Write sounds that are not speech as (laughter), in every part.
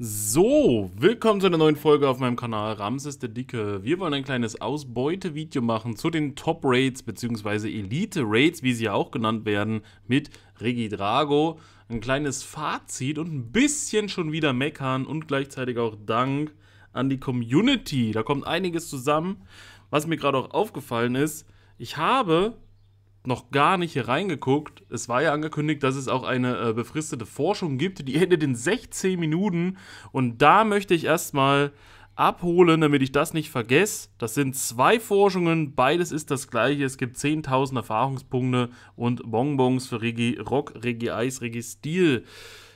So, willkommen zu einer neuen Folge auf meinem Kanal Ramses der Dicke. Wir wollen ein kleines Ausbeute-Video machen zu den Top-Raids bzw. Elite-Raids, wie sie ja auch genannt werden, mit Regidrago. Ein kleines Fazit und ein bisschen schon wieder meckern und gleichzeitig auch Dank an die Community. Da kommt einiges zusammen. Was mir gerade auch aufgefallen ist, ich habe noch gar nicht hier reingeguckt. Es war ja angekündigt, dass es auch eine äh, befristete Forschung gibt, die endet in 16 Minuten. Und da möchte ich erstmal abholen, damit ich das nicht vergesse. Das sind zwei Forschungen, beides ist das gleiche. Es gibt 10.000 Erfahrungspunkte und Bonbons für Regi Rock, Regi Eis, Regi Stil.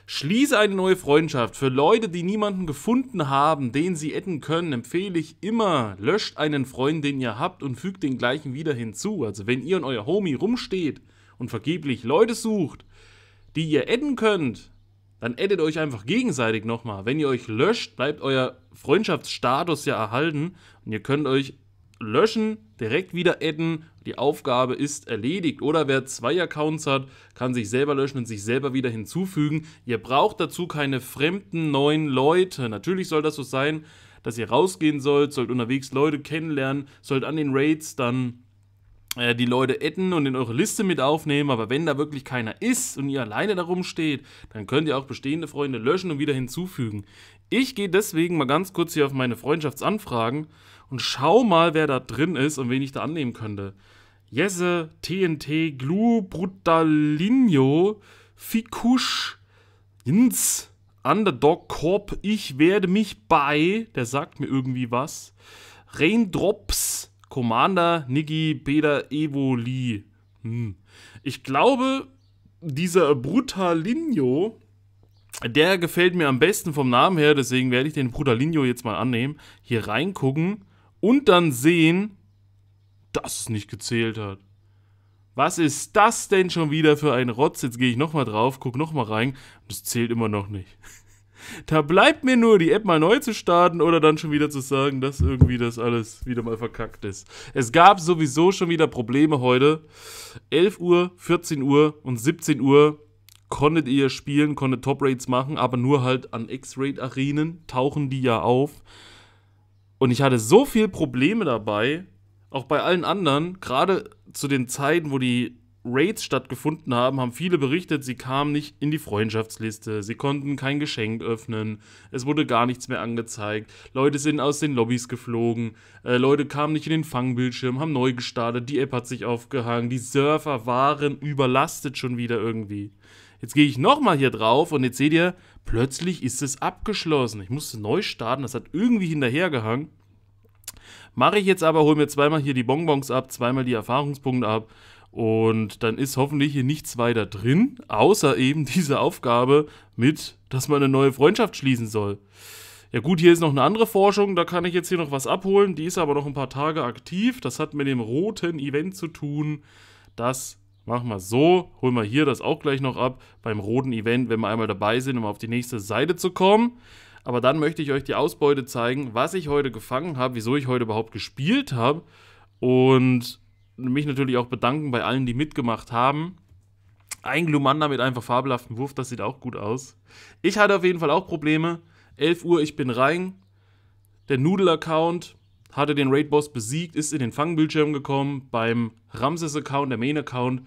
Schließe eine neue Freundschaft. Für Leute, die niemanden gefunden haben, den sie etten können, empfehle ich immer, löscht einen Freund, den ihr habt und fügt den gleichen wieder hinzu. Also wenn ihr und euer Homie rumsteht und vergeblich Leute sucht, die ihr etten könnt, dann addet euch einfach gegenseitig nochmal. Wenn ihr euch löscht, bleibt euer Freundschaftsstatus ja erhalten und ihr könnt euch löschen, direkt wieder adden. Die Aufgabe ist erledigt. Oder wer zwei Accounts hat, kann sich selber löschen und sich selber wieder hinzufügen. Ihr braucht dazu keine fremden neuen Leute. Natürlich soll das so sein, dass ihr rausgehen sollt, sollt unterwegs Leute kennenlernen, sollt an den Raids dann äh, die Leute adden und in eure Liste mit aufnehmen, aber wenn da wirklich keiner ist und ihr alleine darum steht, dann könnt ihr auch bestehende Freunde löschen und wieder hinzufügen. Ich gehe deswegen mal ganz kurz hier auf meine Freundschaftsanfragen und schau mal, wer da drin ist und wen ich da annehmen könnte. Jesse, TNT, Glu, Brutalinho, Fikusch, Jins, Underdog Korb, ich werde mich bei, der sagt mir irgendwie was, Raindrops, Commander, Niggi, Beda, Evoli. Hm. Ich glaube, dieser Brutalinho, der gefällt mir am besten vom Namen her, deswegen werde ich den Brutalinho jetzt mal annehmen. Hier reingucken und dann sehen, dass es nicht gezählt hat. Was ist das denn schon wieder für ein Rotz? Jetzt gehe ich nochmal drauf, gucke nochmal rein und es zählt immer noch nicht. (laughs) Da bleibt mir nur, die App mal neu zu starten oder dann schon wieder zu sagen, dass irgendwie das alles wieder mal verkackt ist. Es gab sowieso schon wieder Probleme heute. 11 Uhr, 14 Uhr und 17 Uhr konntet ihr spielen, konntet Top Rates machen, aber nur halt an x rate arenen tauchen die ja auf. Und ich hatte so viel Probleme dabei, auch bei allen anderen, gerade zu den Zeiten, wo die Raids stattgefunden haben, haben viele berichtet, sie kamen nicht in die Freundschaftsliste, sie konnten kein Geschenk öffnen, es wurde gar nichts mehr angezeigt, Leute sind aus den Lobbys geflogen, äh, Leute kamen nicht in den Fangbildschirm, haben neu gestartet, die App hat sich aufgehangen, die Surfer waren überlastet schon wieder irgendwie. Jetzt gehe ich nochmal hier drauf und jetzt seht ihr, Plötzlich ist es abgeschlossen. Ich musste neu starten, das hat irgendwie hinterhergehangen. Mache ich jetzt aber, hole mir zweimal hier die Bonbons ab, zweimal die Erfahrungspunkte ab und dann ist hoffentlich hier nichts weiter drin, außer eben (laughs) diese Aufgabe mit, dass man eine neue Freundschaft schließen soll. Ja gut, hier ist noch eine andere Forschung, da kann ich jetzt hier noch was abholen, die ist aber noch ein paar Tage aktiv. Das hat mit dem roten Event zu tun, das machen wir so, holen wir hier das auch gleich noch ab, beim roten Event, wenn wir einmal dabei sind, um auf die nächste Seite zu kommen. Aber dann möchte ich euch die Ausbeute zeigen, was ich heute gefangen habe, wieso ich heute überhaupt gespielt habe und mich natürlich auch bedanken bei allen, die mitgemacht haben. Ein Glumanda mit einem fabelhaften Wurf, das sieht auch gut aus. Ich hatte auf jeden Fall auch Probleme. 11 Uhr, ich bin rein. Der Nudel-Account hatte den Raid-Boss besiegt, ist in den Fangbildschirm gekommen, beim Ramses-Account, der Main-Account,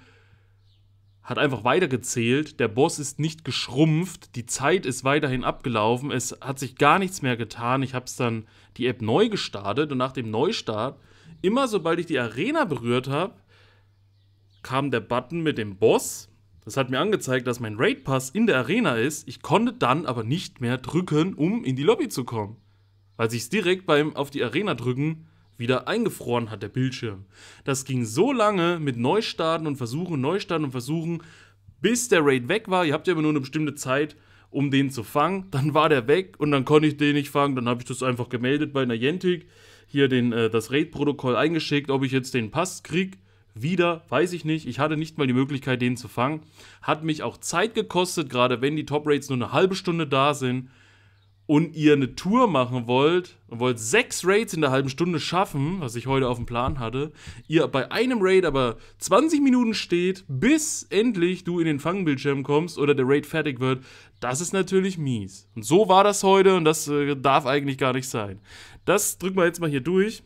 hat einfach weitergezählt, der Boss ist nicht geschrumpft, die Zeit ist weiterhin abgelaufen, es hat sich gar nichts mehr getan. Ich habe es dann die App neu gestartet und nach dem Neustart, immer sobald ich die Arena berührt habe, kam der Button mit dem Boss. Das hat mir angezeigt, dass mein Raid Pass in der Arena ist. Ich konnte dann aber nicht mehr drücken, um in die Lobby zu kommen weil sich direkt beim auf die Arena drücken wieder eingefroren hat, der Bildschirm. Das ging so lange mit Neustarten und Versuchen, Neustarten und Versuchen, bis der Raid weg war. Ihr habt ja immer nur eine bestimmte Zeit, um den zu fangen. Dann war der weg und dann konnte ich den nicht fangen. Dann habe ich das einfach gemeldet bei Niantic, hier den, äh, das Raid-Protokoll eingeschickt, ob ich jetzt den Pass kriege wieder, weiß ich nicht. Ich hatte nicht mal die Möglichkeit, den zu fangen. Hat mich auch Zeit gekostet, gerade wenn die Top Rates nur eine halbe Stunde da sind und ihr eine Tour machen wollt und wollt sechs Raids in der halben Stunde schaffen, was ich heute auf dem Plan hatte, ihr bei einem Raid aber 20 Minuten steht, bis endlich du in den Fangbildschirm kommst oder der Raid fertig wird, das ist natürlich mies. Und so war das heute und das äh, darf eigentlich gar nicht sein. Das drücken wir jetzt mal hier durch.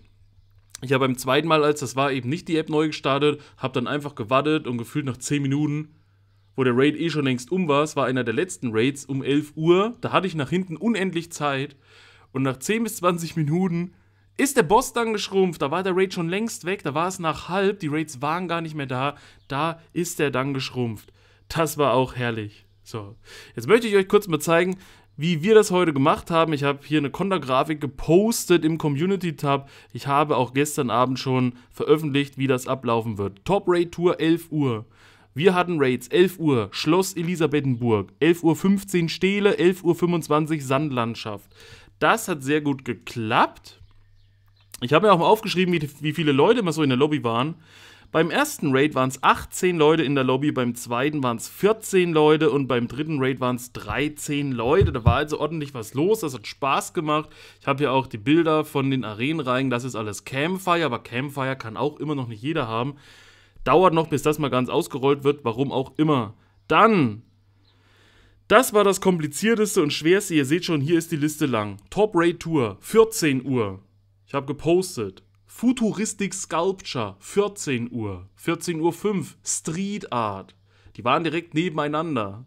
Ich habe beim zweiten Mal, als das war, eben nicht die App neu gestartet, habe dann einfach gewartet und gefühlt nach 10 Minuten wo der Raid eh schon längst um war. Es war einer der letzten Raids um 11 Uhr. Da hatte ich nach hinten unendlich Zeit. Und nach 10 bis 20 Minuten ist der Boss dann geschrumpft. Da war der Raid schon längst weg. Da war es nach halb. Die Raids waren gar nicht mehr da. Da ist der dann geschrumpft. Das war auch herrlich. So, jetzt möchte ich euch kurz mal zeigen, wie wir das heute gemacht haben. Ich habe hier eine Kontergrafik gepostet im Community-Tab. Ich habe auch gestern Abend schon veröffentlicht, wie das ablaufen wird. Top Raid Tour 11 Uhr. Wir hatten Raids 11 Uhr, Schloss Elisabethenburg, 11.15 Uhr Stele, 11.25 Uhr Sandlandschaft. Das hat sehr gut geklappt. Ich habe mir auch mal aufgeschrieben, wie, wie viele Leute immer so in der Lobby waren. Beim ersten Raid waren es 18 Leute in der Lobby, beim zweiten waren es 14 Leute und beim dritten Raid waren es 13 Leute. Da war also ordentlich was los, das hat Spaß gemacht. Ich habe hier auch die Bilder von den Arenen rein, das ist alles Campfire, aber Campfire kann auch immer noch nicht jeder haben. Dauert noch, bis das mal ganz ausgerollt wird, warum auch immer. Dann das war das komplizierteste und schwerste. Ihr seht schon, hier ist die Liste lang. Top Rate Tour, 14 Uhr. Ich habe gepostet. Futuristic Sculpture, 14 Uhr. 14.05 Uhr 5, Street Art. Die waren direkt nebeneinander.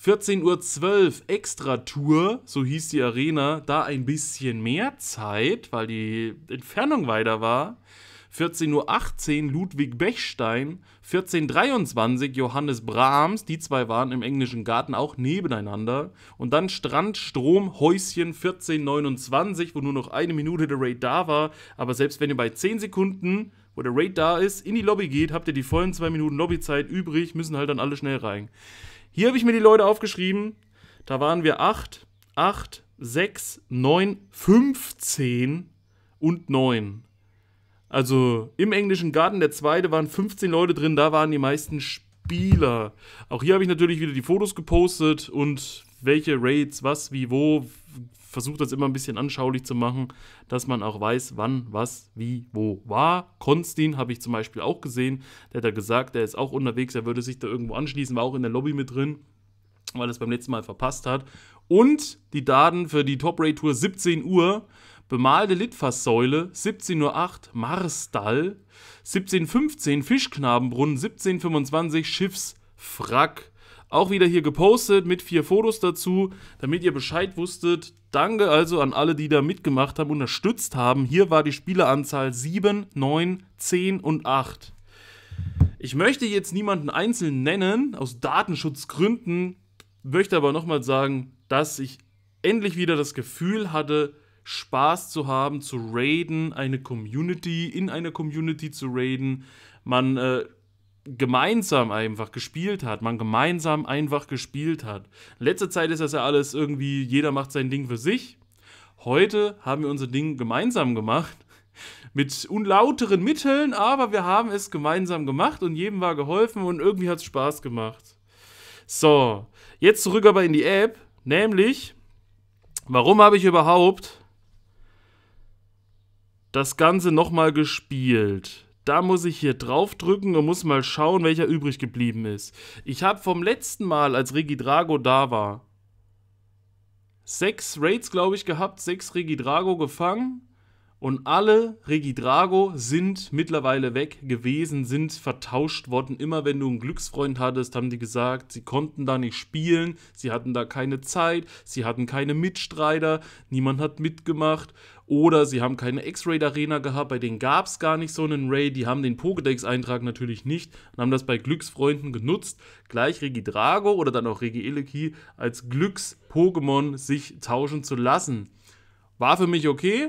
14.12 Uhr 12, Extra Tour, so hieß die Arena. Da ein bisschen mehr Zeit, weil die Entfernung weiter war. 14.18 Uhr Ludwig Bechstein, 14.23 Uhr Johannes Brahms, die zwei waren im englischen Garten auch nebeneinander. Und dann Strand, Häuschen, 14.29, wo nur noch eine Minute der Raid da war. Aber selbst wenn ihr bei 10 Sekunden, wo der Raid da ist, in die Lobby geht, habt ihr die vollen zwei Minuten Lobbyzeit übrig, müssen halt dann alle schnell rein. Hier habe ich mir die Leute aufgeschrieben. Da waren wir 8, 8, 6, 9, 15 und 9. Also im englischen Garten, der zweite, waren 15 Leute drin, da waren die meisten Spieler. Auch hier habe ich natürlich wieder die Fotos gepostet und welche Raids, was, wie, wo. Versucht das immer ein bisschen anschaulich zu machen, dass man auch weiß, wann, was, wie, wo war. Konstin habe ich zum Beispiel auch gesehen. Der hat da gesagt, der ist auch unterwegs, er würde sich da irgendwo anschließen, war auch in der Lobby mit drin, weil er es beim letzten Mal verpasst hat. Und die Daten für die Top Raid Tour 17 Uhr bemalte Litfaßsäule 1708 Marsdal, 1715 Fischknabenbrunnen, 1725 Schiffswrack. Auch wieder hier gepostet mit vier Fotos dazu, damit ihr Bescheid wusstet. Danke also an alle, die da mitgemacht haben, unterstützt haben. Hier war die Spieleranzahl 7, 9, 10 und 8. Ich möchte jetzt niemanden einzeln nennen, aus Datenschutzgründen, möchte aber nochmal sagen, dass ich endlich wieder das Gefühl hatte, Spaß zu haben, zu raiden, eine Community, in einer Community zu raiden, man äh, gemeinsam einfach gespielt hat, man gemeinsam einfach gespielt hat. Letzte Zeit ist das ja alles irgendwie, jeder macht sein Ding für sich. Heute haben wir unser Ding gemeinsam gemacht. (laughs) Mit unlauteren Mitteln, aber wir haben es gemeinsam gemacht und jedem war geholfen und irgendwie hat es Spaß gemacht. So, jetzt zurück aber in die App, nämlich, warum habe ich überhaupt das Ganze nochmal gespielt. Da muss ich hier draufdrücken und muss mal schauen, welcher übrig geblieben ist. Ich habe vom letzten Mal, als Regidrago da war, sechs Raids, glaube ich, gehabt, sechs Regidrago gefangen und alle Regidrago sind mittlerweile weg gewesen, sind vertauscht worden. Immer wenn du einen Glücksfreund hattest, haben die gesagt, sie konnten da nicht spielen, sie hatten da keine Zeit, sie hatten keine Mitstreiter, niemand hat mitgemacht. Oder sie haben keine X-Raid-Arena gehabt, bei denen gab es gar nicht so einen Raid. Die haben den Pokédex-Eintrag natürlich nicht und haben das bei Glücksfreunden genutzt. Gleich Regidrago oder dann auch Regieleki als Glücks-Pokémon sich tauschen zu lassen. War für mich okay,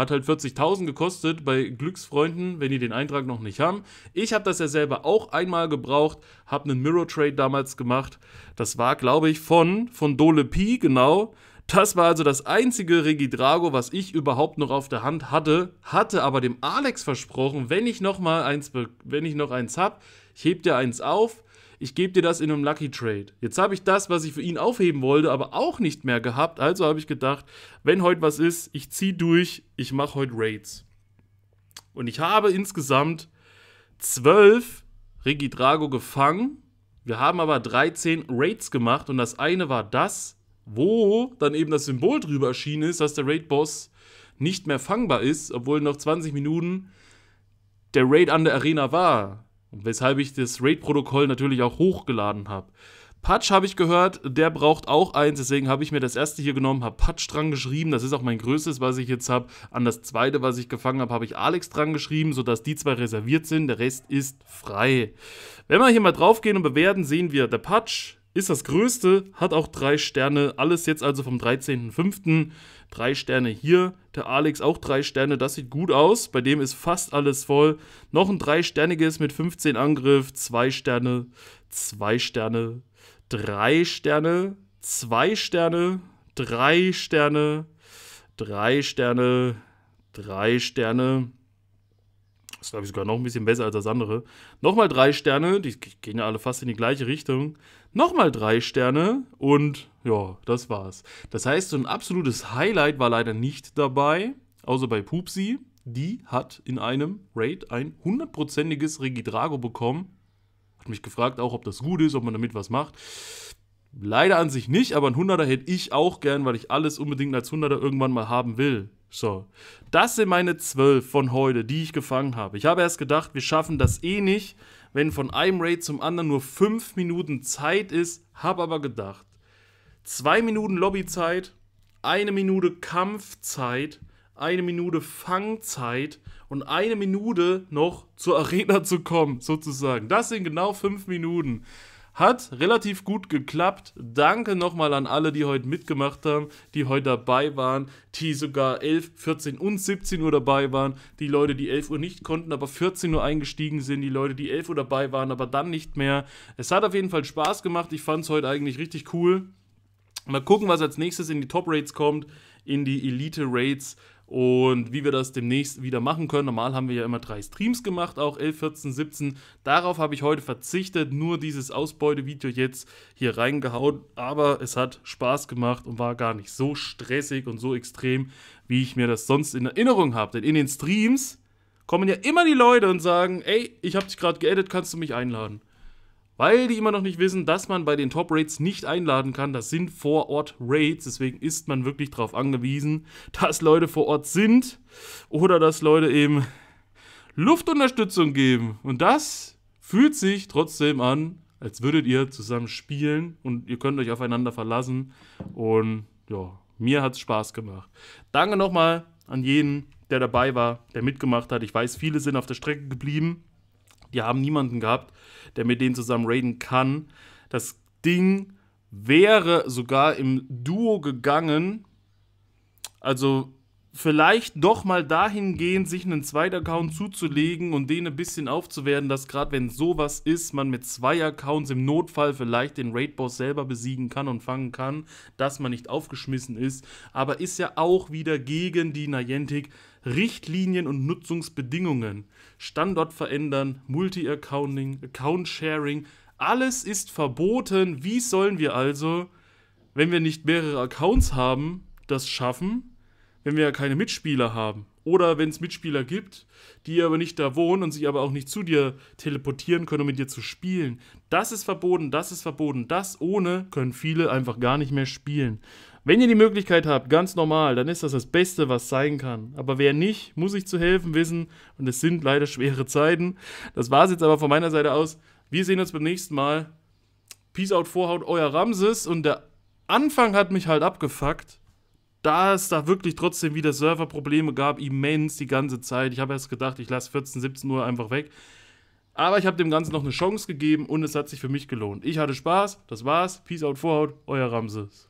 hat halt 40.000 gekostet bei Glücksfreunden, wenn die den Eintrag noch nicht haben. Ich habe das ja selber auch einmal gebraucht, habe einen Mirror Trade damals gemacht. Das war, glaube ich, von, von Dole Pi, genau. Das war also das einzige Regidrago, was ich überhaupt noch auf der Hand hatte. Hatte aber dem Alex versprochen, wenn ich noch mal eins, wenn ich noch eins hab, ich heb dir eins auf ich gebe dir das in einem Lucky Trade. Jetzt habe ich das, was ich für ihn aufheben wollte, aber auch nicht mehr gehabt. Also habe ich gedacht, wenn heute was ist, ich ziehe durch, ich mache heute Raids. Und ich habe insgesamt 12 Regidrago gefangen. Wir haben aber 13 Raids gemacht und das eine war das, wo dann eben das Symbol drüber erschienen ist, dass der Raid-Boss nicht mehr fangbar ist, obwohl noch 20 Minuten der Raid an der Arena war. Und weshalb ich das RAID-Protokoll natürlich auch hochgeladen habe. Patch habe ich gehört, der braucht auch eins, deswegen habe ich mir das erste hier genommen, habe Patch dran geschrieben, das ist auch mein größtes, was ich jetzt habe. An das zweite, was ich gefangen habe, habe ich Alex dran geschrieben, sodass die zwei reserviert sind, der Rest ist frei. Wenn wir hier mal drauf gehen und bewerten, sehen wir, der Patch ist das größte, hat auch drei Sterne. Alles jetzt also vom 13.05. Drei Sterne hier. Der Alex auch drei Sterne. Das sieht gut aus. Bei dem ist fast alles voll. Noch ein dreisterniges mit 15 Angriff. Zwei Sterne. Zwei Sterne. Drei Sterne. Zwei Sterne. Drei Sterne. Drei Sterne. Drei Sterne ist, glaube ich, sogar noch ein bisschen besser als das andere. Nochmal drei Sterne, die gehen ja alle fast in die gleiche Richtung. Nochmal drei Sterne und ja, das war's. Das heißt, so ein absolutes Highlight war leider nicht dabei, außer bei Pupsi. Die hat in einem Raid ein hundertprozentiges Regidrago bekommen. Hat mich gefragt auch, ob das gut ist, ob man damit was macht. Leider an sich nicht, aber ein 100er hätte ich auch gern, weil ich alles unbedingt als 100er irgendwann mal haben will. So, das sind meine zwölf von heute, die ich gefangen habe. Ich habe erst gedacht, wir schaffen das eh nicht, wenn von einem Raid zum anderen nur fünf Minuten Zeit ist, habe aber gedacht, zwei Minuten Lobbyzeit, eine Minute Kampfzeit, eine Minute Fangzeit und eine Minute noch zur Arena zu kommen, sozusagen. Das sind genau fünf Minuten. Hat relativ gut geklappt. Danke nochmal an alle, die heute mitgemacht haben, die heute dabei waren, die sogar 11, 14 und 17 Uhr dabei waren, die Leute, die 11 Uhr nicht konnten, aber 14 Uhr eingestiegen sind, die Leute, die 11 Uhr dabei waren, aber dann nicht mehr. Es hat auf jeden Fall Spaß gemacht. Ich fand es heute eigentlich richtig cool. Mal gucken, was als nächstes in die Top Rates kommt in die Elite-Raids und wie wir das demnächst wieder machen können. Normal haben wir ja immer drei Streams gemacht, auch 11, 14, 17. Darauf habe ich heute verzichtet, nur dieses Ausbeutevideo jetzt hier reingehauen. Aber es hat Spaß gemacht und war gar nicht so stressig und so extrem, wie ich mir das sonst in Erinnerung habe. Denn in den Streams kommen ja immer die Leute und sagen, ey, ich habe dich gerade geedit, kannst du mich einladen? weil die immer noch nicht wissen, dass man bei den Top-Raids nicht einladen kann. Das sind vor Ort Raids, deswegen ist man wirklich darauf angewiesen, dass Leute vor Ort sind oder dass Leute eben Luftunterstützung geben. Und das fühlt sich trotzdem an, als würdet ihr zusammen spielen und ihr könnt euch aufeinander verlassen. Und ja, mir hat es Spaß gemacht. Danke nochmal an jeden, der dabei war, der mitgemacht hat. Ich weiß, viele sind auf der Strecke geblieben. Die haben niemanden gehabt, der mit denen zusammen raiden kann. Das Ding wäre sogar im Duo gegangen. Also vielleicht doch mal dahin gehen, sich einen Zweit-Account zuzulegen und den ein bisschen aufzuwerten, dass gerade wenn sowas ist, man mit zwei Accounts im Notfall vielleicht den Raid-Boss selber besiegen kann und fangen kann, dass man nicht aufgeschmissen ist. Aber ist ja auch wieder gegen die Niantic Richtlinien und Nutzungsbedingungen. Standort verändern, Multi-Accounting, Account-Sharing, alles ist verboten. Wie sollen wir also, wenn wir nicht mehrere Accounts haben, das schaffen? wenn wir keine Mitspieler haben oder wenn es Mitspieler gibt, die aber nicht da wohnen und sich aber auch nicht zu dir teleportieren können, um mit dir zu spielen. Das ist verboten, das ist verboten. Das ohne können viele einfach gar nicht mehr spielen. Wenn ihr die Möglichkeit habt, ganz normal, dann ist das das Beste, was sein kann. Aber wer nicht, muss sich zu helfen wissen. Und es sind leider schwere Zeiten. Das war es jetzt aber von meiner Seite aus. Wir sehen uns beim nächsten Mal. Peace out, Vorhaut, euer Ramses. Und der Anfang hat mich halt abgefuckt da es da wirklich trotzdem wieder Serverprobleme gab, immens die ganze Zeit. Ich habe erst gedacht, ich lasse 14, 17 Uhr einfach weg. Aber ich habe dem Ganzen noch eine Chance gegeben und es hat sich für mich gelohnt. Ich hatte Spaß, das war's. Peace out, Vorhaut, euer Ramses.